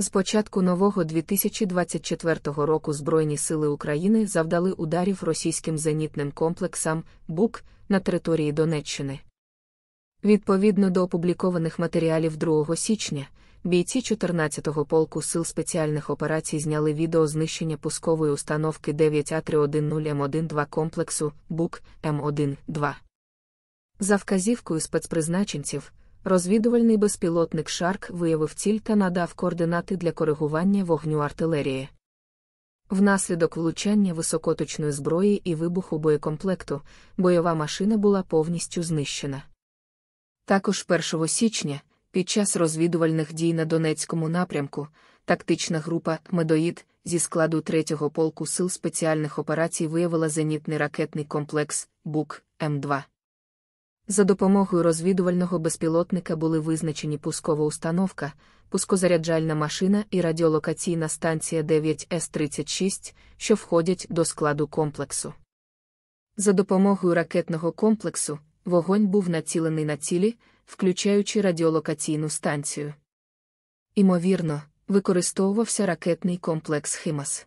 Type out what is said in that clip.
З початку нового 2024 року Збройні сили України завдали ударів російським зенітним комплексам БУК на території Донеччини. Відповідно до опублікованих матеріалів 2 січня, бійці 14-го полку сил спеціальних операцій зняли відео знищення пускової установки 9 а 310 м 12 комплексу БУК М12. За вказівкою спецпризначенців розвідувальний безпілотник Шарк виявив ціль та надав координати для коригування вогню артилерії. Внаслідок влучання високоточної зброї і вибуху боєкомплекту бойова машина була повністю знищена. Також 1 січня, під час розвідувальних дій на Донецькому напрямку, тактична група Медоїд зі складу 3-го полку сил спеціальних операцій виявила зенітний ракетний комплекс БУК М2. За допомогою розвідувального безпілотника були визначені пускова установка, пускозаряджальна машина і радіолокаційна станція 9С36, що входять до складу комплексу. За допомогою ракетного комплексу вогонь був націлений на цілі, включаючи радіолокаційну станцію. Імовірно, використовувався ракетний комплекс Химас.